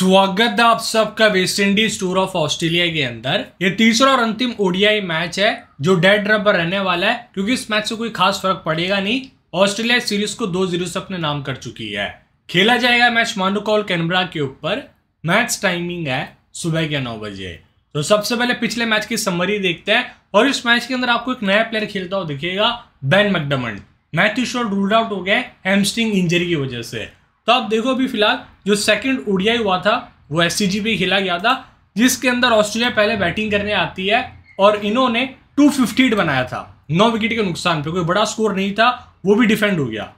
स्वागत है आप सबका West Indies tour of Australia के अंदर ये तीसरा और अंतिम ओडीआई मैच है जो डेड रबर रहने वाला है क्योंकि इस मैच से कोई खास फर्क पड़ेगा नहीं ऑस्ट्रेलिया सीरीज को दो जीरो से अपने नाम कर चुकी है खेला जाएगा मैच मानुकॉल कैनबरा के ऊपर मैच टाइमिंग है सुबह के नौ बजे तो सबसे पहले पिछले मैच की समरी देखते हैं और इस मैच के अंदर आपको एक नया प्लेयर खेलता हुआ दिखेगा Ben McDermott Matthew Short rule out हो गए हेमस्टिंग इंजरी की वजह से तो आप देखो अभी फिलहाल जो सेकंड ओडीआई हुआ था वो एस पे खेला गया था जिसके अंदर ऑस्ट्रेलिया पहले बैटिंग करने आती है और इन्होंने टू फिफ्टी बनाया था नौ विकेट के नुकसान पर कोई बड़ा स्कोर नहीं था वो भी डिफेंड हो गया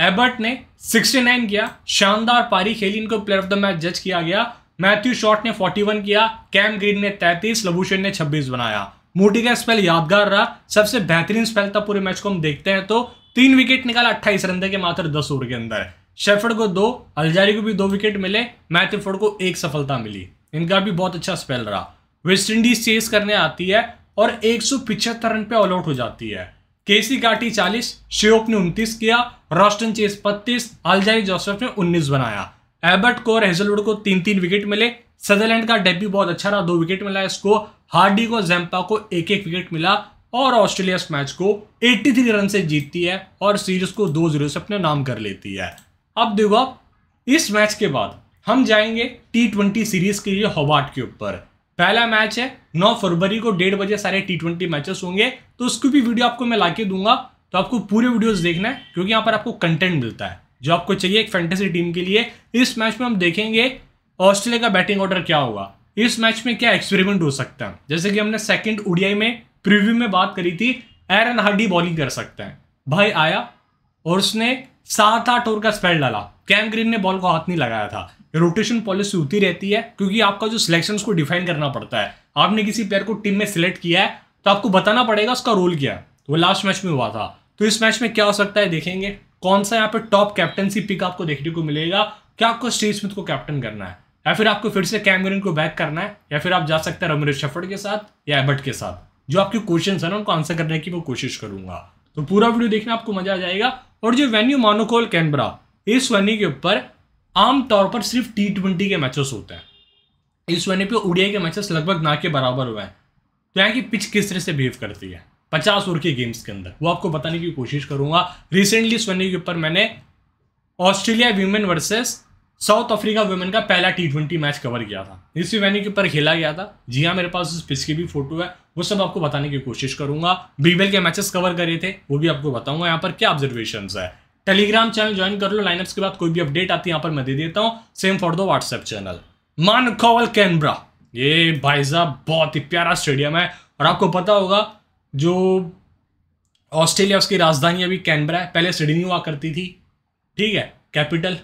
एबर्ट ने 69 किया शानदार पारी खेली इनको प्लेयर ऑफ द मैच जज किया गया मैथ्यू शॉट ने 41 किया कैम ग्रीन ने 33 लबूशन ने 26 बनाया मोटी का स्पेल यादगार रहा सबसे बेहतरीन स्पेल था पूरे मैच को हम देखते हैं तो तीन विकेट निकाला अट्ठाईस रन के मात्र दस ओवर के अंदर शेफर्ड को दो अलजारी को भी दो विकेट मिले मैथ्यू फोर्ड को एक सफलता मिली इनका भी बहुत अच्छा स्पेल रहा वेस्ट इंडीज चेस करने आती है और एक रन पे ऑल आउट हो जाती है केसी काटी 40, शेयोक ने 29 किया रॉस्टन चेस 32, अलजारी जोसेफ ने 19 बनाया एबर्ट को और हेजलवुड को तीन तीन विकेट मिले सदरलैंड का डेब्यू बहुत अच्छा रहा दो विकेट मिला इसको हार्डी को जैम्पा को एक एक विकेट मिला और ऑस्ट्रेलिया इस मैच को 83 रन से जीतती है और सीरीज को दो जीरो से अपने नाम कर लेती है अब देखो आप इस मैच के बाद हम जाएंगे टी ट्वेंटी सीरीज के लिए होबार्ट के ऊपर पहला मैच है 9 फरवरी को डेढ़ बजे सारे टी ट्वेंटी मैचेस होंगे तो उसकी भी वीडियो आपको मैं लाके दूंगा तो आपको पूरे वीडियोस देखना है क्योंकि यहाँ पर आपको कंटेंट मिलता है जो आपको चाहिए एक फैंटेसी टीम के लिए इस मैच में हम देखेंगे ऑस्ट्रेलिया का बैटिंग ऑर्डर क्या होगा इस मैच में क्या एक्सपेरिमेंट हो सकता है जैसे कि हमने सेकेंड उड़ियाई में प्रिव्यू में बात करी थी एरन हार्डी बॉलिंग कर सकते हैं भाई आया और उसने सात आठ ओवर का स्पेल डाला कैम ग्रीन ने बॉल को हाथ नहीं लगाया था रोटेशन पॉलिसी होती रहती है क्योंकि आपका जो सिलेक्शन को डिफाइन करना पड़ता है आपने किसी प्लेयर को टीम में सिलेक्ट किया है तो आपको बताना पड़ेगा उसका रोल क्या है वो लास्ट मैच में हुआ था तो इस मैच में क्या हो सकता है देखेंगे कौन सा यहाँ पे टॉप कैप्टनसी पिक आपको देखने को मिलेगा क्या आपको स्टीव स्मिथ को कैप्टन करना है या फिर आपको फिर से कैम ग्रीन को बैक करना है या फिर आप जा सकते हैं रमरेश शफड़ के साथ या एबट के साथ जो आपके क्वेश्चन है ना उनको आंसर करने की मैं कोशिश करूंगा तो पूरा वीडियो देखना आपको मजा आ जाएगा और जो वेन्यू मानोकोल कैनबरा इस वेन्यू के ऊपर आमतौर पर सिर्फ टी ट्वेंटी के मैचेस होते हैं इस वेन्यू पे ओडीआई के मैचेस लगभग ना के बराबर हुए हैं तो यहाँ की पिच किस तरह से बिहेव करती है पचास ओवर के गेम्स के अंदर वो आपको बताने की कोशिश करूंगा रिसेंटली इस वेन्यू के ऊपर मैंने Australia women versus South Africa women का पहला टी ट्वेंटी मैच कवर किया था इसी वेन्यू के ऊपर खेला गया था जी हाँ मेरे पास उस पिच की भी फोटो है वो सब आपको बताने की कोशिश करूंगा बीबेल के मैचेस कवर करे थे वो भी आपको बताऊंगा यहाँ पर क्या ऑब्जर्वेशन है टेलीग्राम चैनल ज्वाइन कर लो लाइनअप्स के बाद कोई भी अपडेट आती है यहाँ पर मैं दे देता हूँ सेम फॉर दो व्हाट्सएप चैनल मान कॉवल कैनब्रा ये भाई साहब बहुत ही प्यारा स्टेडियम है और आपको पता होगा जो ऑस्ट्रेलिया उसकी राजधानी अभी कैनब्रा है पहले सिडनी हुआ करती थी ठीक है कैपिटल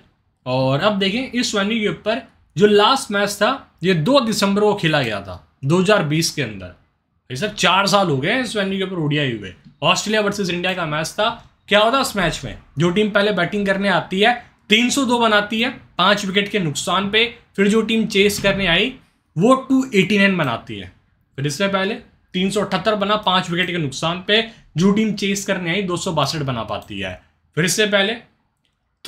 और अब देखें इस वेन्यू के ऊपर जो लास्ट मैच था ये दो दिसंबर को खेला गया था 2020 के अंदर भाई सर चार साल हो गए इस वेन्यू के ऊपर ओडियाई हुए ऑस्ट्रेलिया वर्सेस इंडिया का मैच था क्या होता उस मैच में जो टीम पहले बैटिंग करने आती है 302 बनाती है पांच विकेट के नुकसान पे फिर जो टीम चेस करने आई वो 289 बनाती है फिर इससे पहले तीन बना पांच विकेट के नुकसान पे जो टीम चेस करने आई दो बना पाती है फिर इससे पहले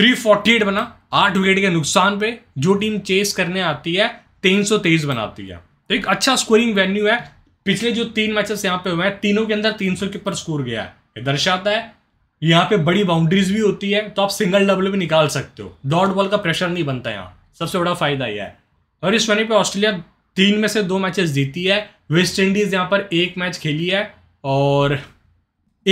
348 बना आठ विकेट के नुकसान पे जो टीम चेस करने आती है तीन सौ तेईस बनाती है तो एक अच्छा स्कोरिंग वेन्यू है पिछले जो तीन मैचेस यहाँ पे हुए हैं तीनों के अंदर तीन सौ के ऊपर स्कोर गया है ये दर्शाता है यहाँ पे बड़ी बाउंड्रीज भी होती है तो आप सिंगल डबल भी निकाल सकते हो डॉट बॉल का प्रेशर नहीं बनता यहाँ सबसे बड़ा फायदा यह है और इस वनडे पे ऑस्ट्रेलिया तीन में से दो मैचेस जीती है वेस्ट इंडीज यहाँ पर एक मैच खेली है और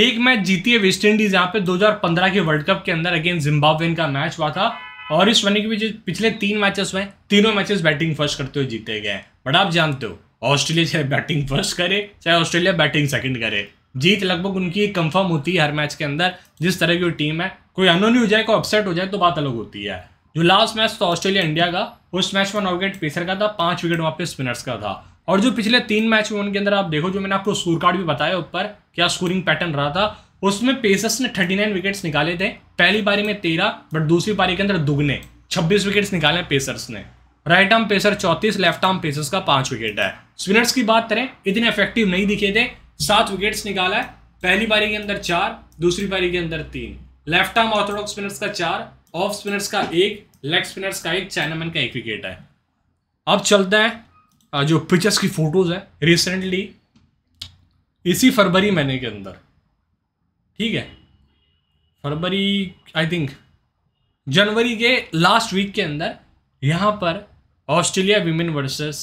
एक मैच जीती है वेस्ट इंडीज यहाँ पे 2015 के वर्ल्ड कप के अंदर अगेन जिम्बाब्वे का मैच हुआ था और इस भी जो पिछले तीन मैचेस में तीनों मैचेस बैटिंग फर्स्ट करते हुए जीते गए बट आप जानते हो ऑस्ट्रेलिया चाहे बैटिंग फर्स्ट करे चाहे ऑस्ट्रेलिया बैटिंग सेकंड करे जीत लगभग उनकी कंफर्म होती है हर मैच के अंदर जिस तरह की टीम है कोई अनोन हो जाए कोई अपसेट हो जाए तो बात अलग होती है जो लास्ट मैच था ऑस्ट्रेलिया इंडिया का उस मैच में नौ विकेट पेसर का था पांच विकेट वहाँ पे स्पिनर्स का था और जो पिछले तीन मैच में उनके अंदर आप देखो जो मैंने आपको स्कोर कार्ड भी बताया ऊपर क्या स्कोरिंग पैटर्न रहा था उसमें पेसर्स ने 39 विकेट्स निकाले थे पहली पारी में 13 बट दूसरी पारी के अंदर दुगने 26 विकेट्स निकाले पेसर्स ने right arm pacer 34 left arm pacers का पांच विकेट है स्पिनर्स की बात करें इतने इफेक्टिव नहीं दिखे थे सात विकेट्स निकाला है पहली पारी के अंदर चार दूसरी पारी के अंदर तीन लेफ्ट आर्म ऑर्थोडॉक्स स्पिनर्स का चार ऑफ स्पिनर्स का एक लेग स्पिनर्स का एक चाइनामैन का एक विकेट है अब चलते हैं जो पिचर्स की फोटोज है रिसेंटली इसी फरवरी महीने के अंदर ठीक है फरवरी आई थिंक जनवरी के लास्ट वीक के अंदर यहाँ पर Australia women versus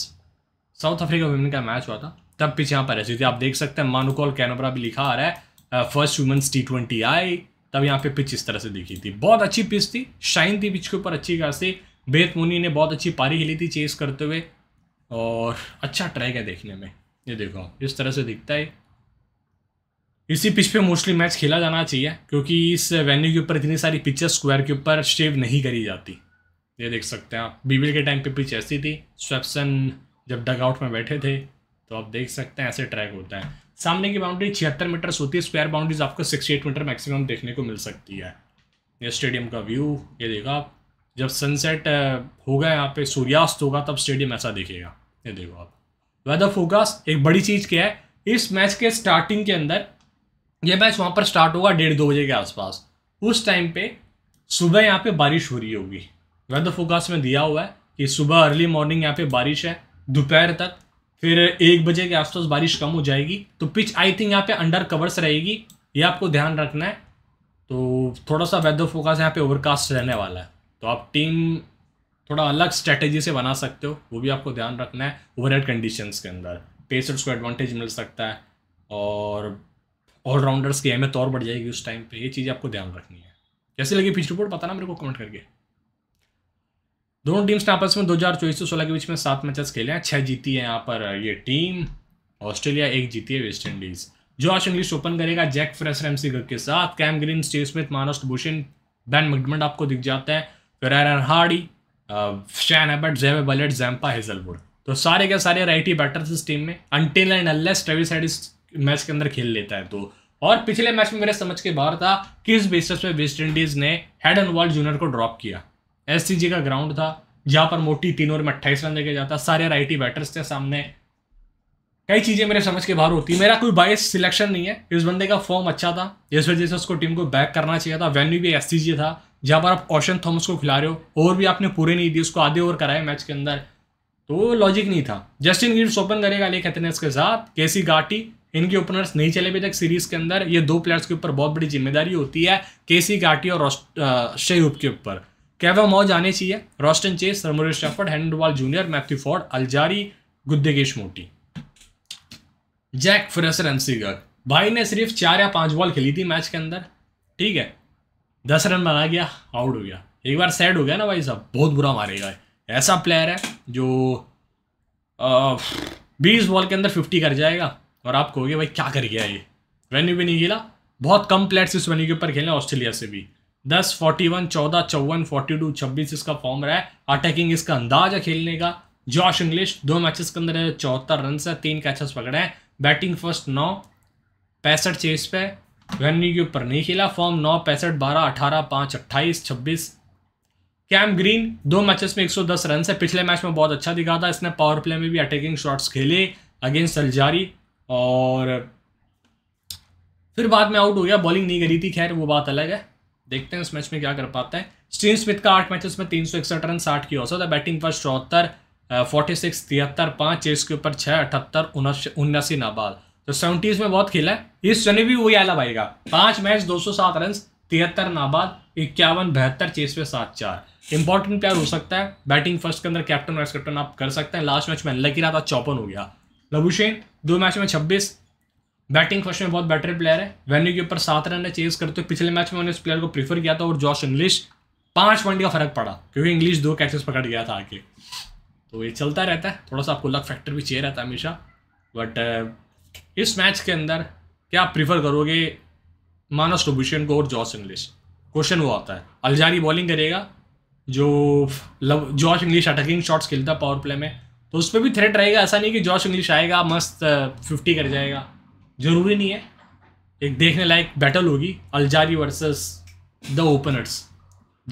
South Africa women का मैच हुआ था तब पिच यहाँ पर ऐसी थी आप देख सकते हैं मानुकॉल कैनोबरा भी लिखा आ रहा है first women's T twenty I तब यहाँ पे पिच इस तरह से दिखी थी बहुत अच्छी पिच थी शाइन थी पिच के ऊपर अच्छी खासी बेत मुनी ने बहुत अच्छी पारी खेली थी चेस करते हुए और अच्छा ट्रैक है देखने में ये देखो इस तरह से दिखता है इसी पिच पे मोस्टली मैच खेला जाना चाहिए क्योंकि इस वेन्यू के ऊपर इतनी सारी पिचें स्क्वायर के ऊपर शेव नहीं करी जाती ये देख सकते हैं आप बीबीएल के टाइम पे पिच ऐसी थी स्वेप्सन जब डगआउट में बैठे थे तो आप देख सकते हैं ऐसे ट्रैक होता है सामने की बाउंड्री छिहत्तर मीटर होती है स्क्वायर बाउंड्रीज आपको सिक्सटी एट मीटर मैक्सिमम देखने को मिल सकती है ये स्टेडियम का व्यू ये देखो आप जब सनसेट होगा यहाँ पे सूर्यास्त होगा तब स्टेडियम ऐसा दिखेगा ये देखो आप वेदर फोकस एक बड़ी चीज़ क्या है इस मैच के स्टार्टिंग के अंदर ये मैच वहाँ पर स्टार्ट होगा डेढ़ दो बजे के आसपास उस टाइम पे सुबह यहाँ पे बारिश हो रही होगी वेदर फोकास्ट में दिया हुआ है कि सुबह अर्ली मॉर्निंग यहाँ पे बारिश है दोपहर तक फिर एक बजे के आसपास बारिश कम हो जाएगी तो पिच आई थिंक यहाँ पे अंडर कवर्स रहेगी ये आपको ध्यान रखना है तो थोड़ा सा वेदर फोकास यहाँ पे ओवरकास्ट रहने वाला है तो आप टीम थोड़ा अलग स्ट्रेटेजी से बना सकते हो वो भी आपको ध्यान रखना है ओवर कंडीशंस के अंदर पेसर्स को एडवांटेज मिल सकता है और ऑलराउंडर्स की अहमियत और बढ़ जाएगी उस टाइम पे ये चीज़ आपको ध्यान रखनी है कैसे लगी पिच रिपोर्ट पता ना मेरे को कमेंट करके दोनों टीम्स ने आपस में दो हज़ार चौबीस से सोलह के बीच में सात मैचेस खेले हैं छः जीती है यहाँ पर ये टीम ऑस्ट्रेलिया एक जीती है वेस्ट इंडीज़ जो आज इंग्लिश ओपन करेगा जैक फ्रेसर एम सी के साथ Cam Green Steve Smith Marnus भूषण बैन मकडमेंट आपको दिख जाता है फेरार हार्डी शैन एबर्ट जैव बलेट जैम्पा हेजलवुड तो सारे के सारे राइटी बैटर्स इस टीम में until and unless Travis match के अंदर खेल लेता है तो और पिछले मैच में मेरे समझ के बाहर था किस बेसिस पे वेस्ट इंडीज ने हेड एंड वर्ल्ड जूनियर को ड्रॉप किया एस का ग्राउंड था जहां पर मोटी तीन ओवर में अट्ठाईस रन लेके जाता सारे आई बैटर्स थे सामने कई चीज़ें मेरे समझ के बाहर होती मेरा कोई बाइस सिलेक्शन नहीं है इस बंदे का फॉर्म अच्छा था जिस वजह से उसको टीम को बैक करना चाहिए था वेन्यू भी एस था जहां पर आप ऑशन थॉमस को खिला रहे हो ओवर भी आपने पूरे नहीं दिए उसको आधे ओवर कराए मैच के अंदर तो लॉजिक नहीं था जस्टिन गिल्स ओपन करेगा लेक एथनेस के साथ केसी गाटी इनके ओपनर्स नहीं चले अभी तक सीरीज के अंदर ये दो प्लेयर्स के ऊपर बहुत बड़ी जिम्मेदारी होती है केसी गाटी और शेयूब के ऊपर कैवा मौज आने चाहिए रॉस्टन चेस रमोरे शेफर्ड हैंडवाल Junior Matthew Forde Alzarri Gudakesh Motie Jake Fraser एनसीगर भाई ने सिर्फ चार या पांच बॉल खेली थी मैच के अंदर ठीक है दस रन बना गया आउट हो गया एक बार सेट हो गया ना भाई साहब बहुत बुरा मारेगा ऐसा प्लेयर है जो बीस बॉल के अंदर फिफ्टी कर जाएगा और आप कहोगे भाई क्या कर गया ये वेन्यू भी नहीं गिला बहुत कम प्लेट्स इस वेन्यू के ऊपर खेले ऑस्ट्रेलिया से भी दस फोर्टी वन चौदह चौवन फोर्टी टू छब्बीस इसका फॉर्म रहा है अटैकिंग इसका अंदाज है खेलने का जॉश इंग्लिश दो मैचेस के अंदर है चौहत्तर रन है तीन कैचेस पकड़े हैं बैटिंग फर्स्ट नौ पैंसठ चेस पे वेन्यू के ऊपर नहीं खेला फॉर्म नौ पैंसठ बारह अठारह पाँच अट्ठाईस छब्बीस कैम ग्रीन दो मैचेस में 110 रन है पिछले मैच में बहुत अच्छा दिखा था इसने पावर प्ले में भी अटैकिंग शॉट्स खेले अगेंस्ट अलजारी और फिर बाद में आउट हो गया बॉलिंग नहीं करी थी खैर वो बात अलग है देखते हैं उस मैच में क्या कर पाता है स्टीन स्मिथ का आठ मैचेस में तीन सौ इकसठ रन साठ की औसत है बैटिंग पर चौहत्तर फोर्टी सिक्स तिहत्तर पाँच चेस के ऊपर छः अठहत्तर उन्नासी नाबाल तो सेवेंटीज में बहुत खेला है इस सने भी वही आला भाई का पाँच मैच दो सौ सात रन तिहत्तर नाबाद इक्यावन बहत्तर चेस पे सात चार इंपॉर्टेंट प्यार हो सकता है बैटिंग फर्स्ट के अंदर कैप्टन वाइस कैप्टन आप कर सकते हैं लास्ट मैच में लकी रहा था चौपन हो गया लबुशेन दो मैच में छब्बीस बैटिंग फर्स्ट में बहुत बेटर प्लेयर है वेन्यू के ऊपर सात रन है चेज करते हुए पिछले मैच में उन्होंने इस प्लेयर को प्रीफर किया था और जॉश इंग्लिश पाँच पॉइंट का फर्क पड़ा क्योंकि इंग्लिश दो कैचेस पकड़ गया था आके तो ये चलता रहता है थोड़ा सा आपको लक फैक्टर भी चाहिए रहता है हमेशा बट uh, इस मैच के अंदर क्या आप प्रीफर करोगे मानस टोबुशन को और जॉस इंग्लिश क्वेश्चन वो आता है अलजारी बॉलिंग करेगा जो लव जॉर्ज इंग्लिश अटैकिंग शॉट्स खेलता है पावर प्ले में तो उस पर भी थ्रेट रहेगा ऐसा नहीं कि जॉश इंग्लिश आएगा मस्त फिफ्टी कर जाएगा ज़रूरी नहीं है एक देखने लायक बैटल होगी Alzarri versus the openers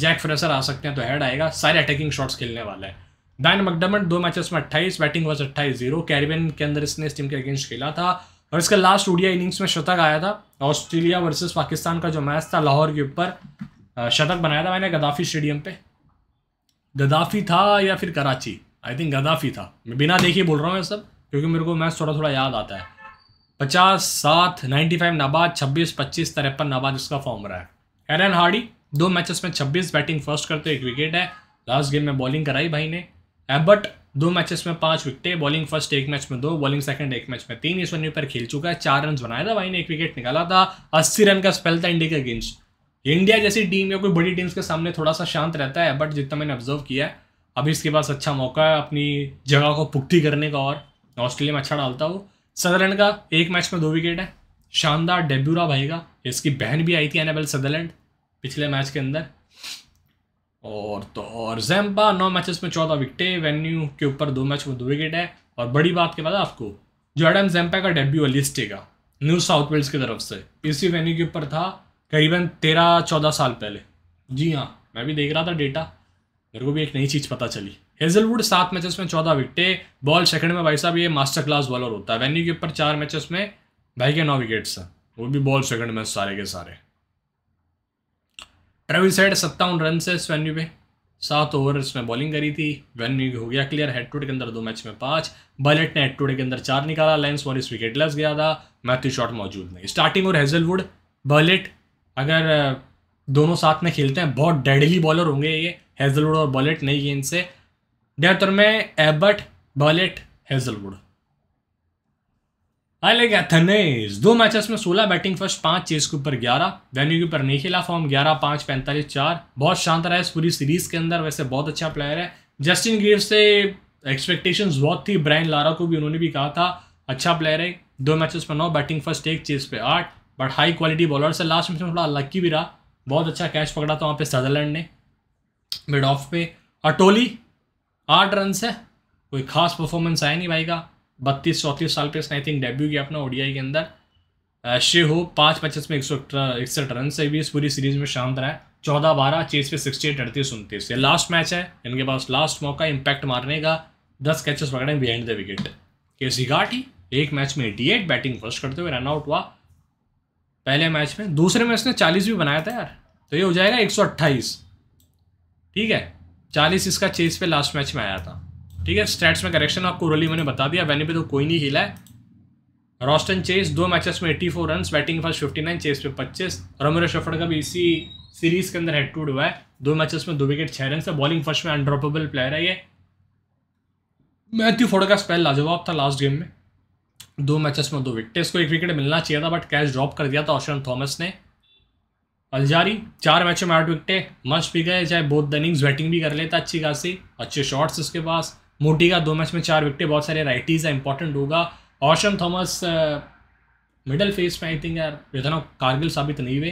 Jake Fraser आ सकते हैं तो हेड आएगा सारे अटैकिंग शॉट्स खेलने वाला है डैन मकडमट दो मैचेस में अट्ठाईस बैटिंग वर्स अट्ठाईस जीरो कैरिबियन के अंदर इसने इस टीम के अगेंस्ट खेला था और इसका लास्ट उडिया इनिंग्स में शतक आया था ऑस्ट्रेलिया वर्सेस पाकिस्तान का जो मैच था लाहौर के ऊपर शतक बनाया था मैंने गदाफी स्टेडियम पे गदाफी था या फिर कराची आई थिंक गदाफी था मैं बिना देखे बोल रहा हूँ सब क्योंकि मेरे को मैच थोड़ा थोड़ा याद आता है पचास सात नाइन्टी फाइव नाबाद छब्बीस पच्चीस तिरपन नाबाद इसका फॉर्म रहा है एरन हार्डी दो मैचेस में छब्बीस बैटिंग फर्स्ट करते एक विकेट है लास्ट गेम में बॉलिंग कराई भाई ने एबट दो मैचेस में पांच विकेटें बॉलिंग फर्स्ट एक मैच में दो बॉलिंग सेकंड एक मैच में तीन इस वन पर खेल चुका है चार रन बनाया था भाई ने एक विकेट निकाला था अस्सी रन का स्पेल था इंडिया के अगेंस्ट इंडिया जैसी टीम या कोई बड़ी टीम्स के सामने थोड़ा सा शांत रहता है बट जितना मैंने ऑब्जर्व किया है अभी इसके पास अच्छा मौका है अपनी जगह को पुख्ती करने का और ऑस्ट्रेलिया में अच्छा डालता वो सदरलैंड का एक मैच में दो विकेट है शानदार डेब्यू रहा भाई का इसकी बहन भी आई थी एनाबेल सदरलैंड पिछले मैच के अंदर और तो और जैम्पा नौ मैचेस में चौदह विकटें वेन्यू के ऊपर दो मैच में दो विकेट है और बड़ी बात के बाद आपको जो एडम जैम्पा का डेब्यू है लिस्टे का न्यू साउथ वेल्स की तरफ से इसी वेन्यू के ऊपर था करीबन तेरह चौदह साल पहले जी हाँ मैं भी देख रहा था डेटा मेरे को भी एक नई चीज़ पता चली हेजलवुड सात मैचेस में चौदह विकेटे बॉल सेकंड में भाई साहब ये मास्टर क्लास बॉलर होता है वेन्यू के ऊपर चार मैचेस में भाई के नौ विकेट्स हैं वो भी बॉल सेकंड में सारे के सारे ट्रेविल साइड सत्तावन रन से इस वेन्यू पे सात ओवर इसमें बॉलिंग करी थी वेन्यू हो गया क्लियर हेड टूट के अंदर दो मैच में पांच बलेट ने हेड टूट के अंदर चार निकाला लेंस वॉरिस विकेट लेस गया था मैथ्यू शॉट मौजूद नहीं स्टार्टिंग और हेजलवुड बलेट अगर दोनों साथ में खेलते हैं बहुत डेडली बॉलर होंगे ये हेजलवुड और बॉलेट नई गेंद से डेथर में Abbott Bartlett Hazlewood Alick Athanaze दो मैचेस में 16 बैटिंग फर्स्ट पांच चेस के ऊपर 11 वेन्यू के ऊपर नहीं खेला फॉर्म 11 पांच पैंतालीस चार बहुत शांत रहा है इस पूरी सीरीज के अंदर वैसे बहुत अच्छा प्लेयर है जस्टिन ग्रीव से एक्सपेक्टेशंस बहुत थी ब्रायन लारा को भी उन्होंने भी कहा था अच्छा प्लेयर है दो मैचेस में नौ बैटिंग फर्स्ट एक चेस पे आठ बट हाई क्वालिटी बॉलर से लास्ट मैच में थोड़ा लक्की भी रहा बहुत अच्छा कैच पकड़ा था वहाँ पे सदरलैंड ने मिड ऑफ पे अटोली आठ रन है कोई खास परफॉर्मेंस आया नहीं भाई का बत्तीस चौंतीस साल पे आई थिंक डेब्यू किया अपना ओडीआई के अंदर शे हो पाँच पच्चीस में एक सौ इकसठ रन से भी इस पूरी सीरीज में शांत रहा है चौदह बारह चेस पे सिक्सटी एट अड़तीस उनतीस ये लास्ट मैच है इनके पास लास्ट मौका इम्पैक्ट मारने का दस कैचेस पकड़े बिहाइंड द विकेट के सी एक मैच में एटी एट बैटिंग फर्स्ट करते हुए रन आउट हुआ पहले मैच में दूसरे में ने चालीस भी बनाया था यार तो ये हो जाएगा एक सौ अट्ठाईस ठीक है चालीस इसका चेस पे लास्ट मैच में आया था ठीक है स्टैट्स में करेक्शन आपको रोली मैंने बता दिया वैनी पे तो कोई नहीं खेला है रॉस्टन चेस दो मैचेस में 84 four run batting first nine chase पे पच्चीस रमरे शफर का भी इसी सीरीज के अंदर हेड टूट हुआ है दो मैचेस में दो विकेट छः रन से बॉलिंग फर्स्ट में अनड्रॉपेबल प्लेयर है ये मैथ्यू फोड़ का स्पेल लाजवाब था लास्ट गेम में दो मैचेस में दो विकेट इसको एक विकेट मिलना चाहिए था बट कैच ड्रॉप कर दिया था ऑशन थॉमस ने अलजारी चार मैचों में आठ विकटें मस्त भी गए चाहे बहुत दनिंग्स बैटिंग भी कर लेता अच्छी खासी अच्छे शॉट्स उसके पास मोटी का दो मैच में चार विकटें बहुत सारे राइटीज है इंपॉर्टेंट होगा ऑशन थॉमस मिडल फेस में आई थिंक यार इतना तो कारगिल साबित नहीं हुए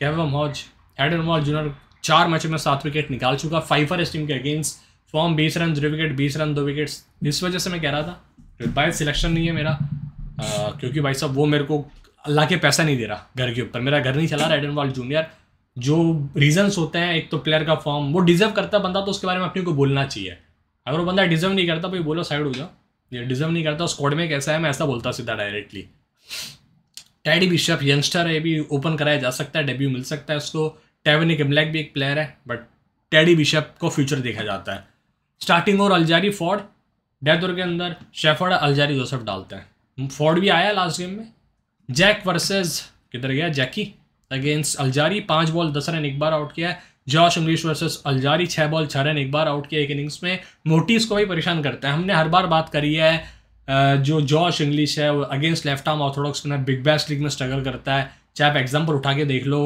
कैवम हॉज एंड मॉज जूनर चार मैचों में सात विकेट निकाल चुका फाइफर इस टीम के अगेंस्ट फॉर्म बीस रन जीरो विकेट बीस रन दो विकेट्स इस वजह से मैं कह रहा था बाय सिलेक्शन नहीं है मेरा क्योंकि भाई साहब वो मेरे को अल्लाह के पैसा नहीं दे रहा घर के ऊपर मेरा घर नहीं चला रहा एंड वॉल जूनियर जो रीजंस होते हैं एक तो प्लेयर का फॉर्म वो डिजर्व करता है बंदा तो उसके बारे में अपने को बोलना चाहिए अगर वो बंदा डिजर्व नहीं करता भाई बोलो साइड हो जाओ ये डिजर्व नहीं करता स्कॉड में कैसा है मैं ऐसा बोलता सीधा डायरेक्टली टैडी बिशप यंगस्टर है ये भी ओपन कराया जा सकता है डेब्यू मिल सकता है उसको टेवनिक ब्लैक भी एक प्लेयर है बट टैडी बिशप को फ्यूचर देखा जाता है स्टार्टिंग और अलजारी फॉर्ड डेथ के अंदर शेफर्ड अलजारी जोसेफ डालते हैं फोर्ड भी आया लास्ट गेम में जैक वर्सेस किधर गया जैकी अगेंस्ट अलजारी पाँच बॉल दस रन एक बार आउट किया है जॉश इंग्लिश वर्सेस अलजारी छः बॉल छः रन एक बार आउट किया एक इनिंग्स में मोटिस को भी परेशान करता है हमने हर बार बात करी है जो जॉश इंग्लिश है वो against left arm orthodox spinner Big Bash league में स्ट्रगल करता है चाहे आप एग्जाम्पल उठा के देख लो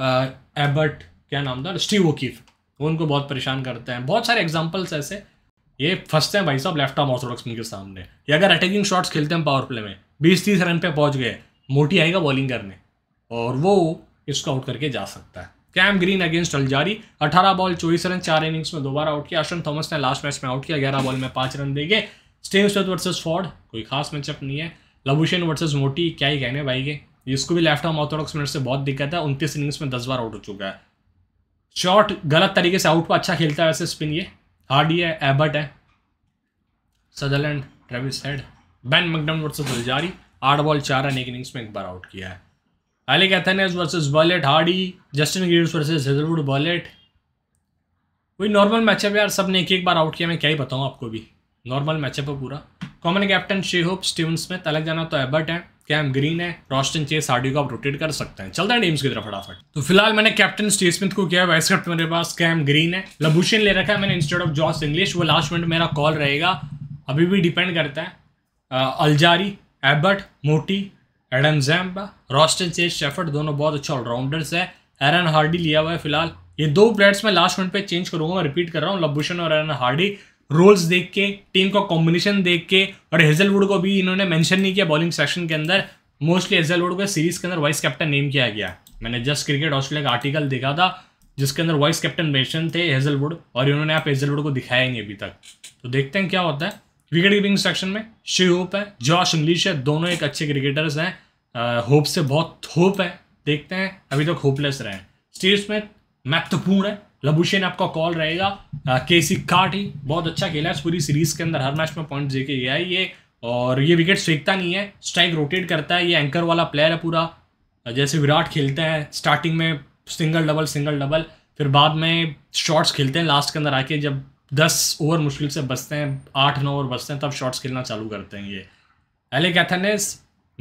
एबर्ट क्या नाम था स्टीव ओकीफ वो उनको बहुत परेशान करते हैं बहुत सारे एग्जाम्पल्स ऐसे ये फंसते हैं भाई साहब लेफ्ट आर्म ऑर्थोडॉक्स के सामने ये अगर अटैकिंग शॉट्स खेलते हैं पावर प्ले में बीस तीस रन पे पहुंच गए मोटी आएगा बॉलिंग करने और वो इसको आउट करके जा सकता है कैम ग्रीन अगेंस्ट अलजारी अठारह बॉल चौबीस रन चार इनिंग्स में दोबारा आउट किया अशन थॉमस ने लास्ट मैच में आउट किया ग्यारह बॉल में पाँच रन दे गए स्टेम स्मिथ वर्सेज फॉर्ड कोई खास मैचअप नहीं है लबुशेन वर्सेज मोटी क्या ही कहने भाई के इसको भी लेफ्ट आर्म ऑर्थोडॉक्स मिनट से बहुत दिक्कत है उनतीस इनिंग्स में दस बार आउट हो चुका है शॉट गलत तरीके से आउट पर अच्छा खेलता है वैसे स्पिन ये हार्डी है एबर्ट है Sutherland Travis Head Ben McDermott versus Alzarri आठ बॉल चार रन एक इनिंग्स में एक बार आउट किया है Alick Athanaze versus Bartlett Hardie Justin Greaves versus Hazlewood Bartlett वही नॉर्मल मैचअप यार सब ने एक एक बार आउट किया मैं क्या ही बताऊँ आपको भी नॉर्मल मैचअप है पूरा common captain Hope Steven Smith अलग जाना तो एबर्ट है कैम ग्रीन है रॉस्टन चेस हार्डी को आप रोटेट कर सकते हैं चलते हैं टीम्स की तरफ फटाफट तो फिलहाल मैंने कैप्टन स्टीव स्मिथ को किया वाइस कैप्टन मेरे पास कैम ग्रीन है लबूशन ले रखा है मैंने इंस्टेड ऑफ जॉस इंग्लिश वो लास्ट मिनट मेरा कॉल रहेगा अभी भी डिपेंड करता है Alzarri Abbott Motie Adam Zampa Roston Chase Shepherd दोनों बहुत अच्छे ऑलराउंडर्स है एरन हार्डी लिया हुआ है फिलहाल ये दो प्लेयर्स मैं लास्ट मिनट पे चेंज करूंगा मैं रिपीट कर रहा हूँ लबूशन और एरन हार्डी रोल्स देख के टीम का कॉम्बिनेशन देख के और हेजलवुड को भी इन्होंने मेंशन नहीं किया बॉलिंग सेक्शन के अंदर मोस्टली हेजलवुड को सीरीज के अंदर वाइस कैप्टन नेम किया गया मैंने जस्ट क्रिकेट ऑस्ट्रेलिया का आर्टिकल देखा था जिसके अंदर वाइस कैप्टन मेंशन थे हेजलवुड और इन्होंने आप हेजलवुड को दिखाया नहीं अभी तक तो देखते हैं क्या होता है विकेट कीपिंग सेक्शन में शे होप है जॉश इंग्लिश है दोनों एक अच्छे क्रिकेटर्स हैं होप से बहुत होप है देखते हैं अभी तक होपलेस रहे हैं स्टेज में महत्वपूर्ण है लबुशेन आपका कॉल रहेगा केसी ही बहुत अच्छा खेला है इस पूरी सीरीज के अंदर हर मैच में पॉइंट देके गया है ये और ये विकेट फेंकता नहीं है स्ट्राइक रोटेट करता है ये एंकर वाला प्लेयर है पूरा जैसे विराट खेलते हैं स्टार्टिंग में सिंगल डबल सिंगल डबल फिर बाद में शॉट्स खेलते हैं लास्ट के अंदर आके जब दस ओवर मुश्किल से बचते हैं आठ नौ ओवर बचते हैं तब शॉट्स खेलना चालू करते हैं ये एले कैथनेस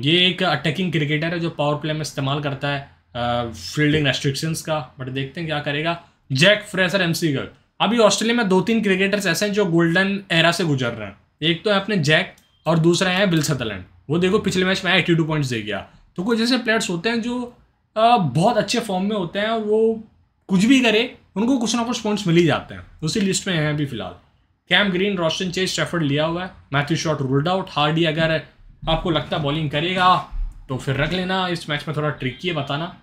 ये एक अटैकिंग क्रिकेटर है जो पावर प्ले में इस्तेमाल करता है फील्डिंग रेस्ट्रिक्शंस का बट देखते हैं क्या करेगा जैक फ्रेसर एमसीगर अभी ऑस्ट्रेलिया में दो तीन क्रिकेटर्स ऐसे हैं जो गोल्डन एरा से गुजर रहे हैं एक तो है अपने जैक और दूसरा है बिल सदरलैंड वो देखो पिछले मैच में एट्टी टू पॉइंट्स दे गया तो कुछ ऐसे प्लेयर्स होते हैं जो बहुत अच्छे फॉर्म में होते हैं वो कुछ भी करे उनको कुछ ना कुछ पॉइंट्स मिल ही जाते हैं उसी लिस्ट में हैं अभी फिलहाल Cam Green Roston Chase Shepherd लिया हुआ है Matthew Short ruled out Hardie अगर आपको लगता है बॉलिंग करेगा तो फिर रख लेना इस मैच में थोड़ा ट्रिकी है बताना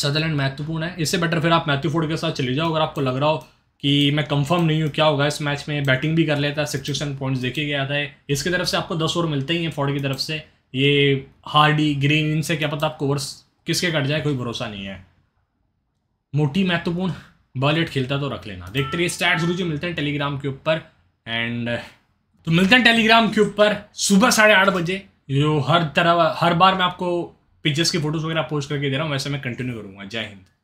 सदरलैंड महत्वपूर्ण है इससे बेटर फिर आप मैथ्यू फोर्ड के साथ चले जाओ अगर आपको लग रहा हो कि मैं कंफर्म नहीं हूँ क्या होगा इस मैच में बैटिंग भी कर लेता है सिक्सटी सेवन पॉइंट्स देखे गया था इसकी तरफ से आपको दस ओवर मिलते ही हैं फोर्ड की तरफ से ये हार्डी ग्रीन इनसे क्या पता आपको ओवर्स किसके कट जाए कोई भरोसा नहीं है मोटी महत्वपूर्ण बॉलेट खेलता तो रख लेना देखते रहिए स्टैट्स गुरु मिलते हैं टेलीग्राम के ऊपर एंड तो मिलते हैं टेलीग्राम के ऊपर सुबह साढ़े आठ बजे जो हर तरह हर बार मैं आपको पिक्चर्स के फोटोज वगैरह पोस्ट करके दे रहा हूँ वैसे मैं कंटिन्यू करूँगा जय हिंद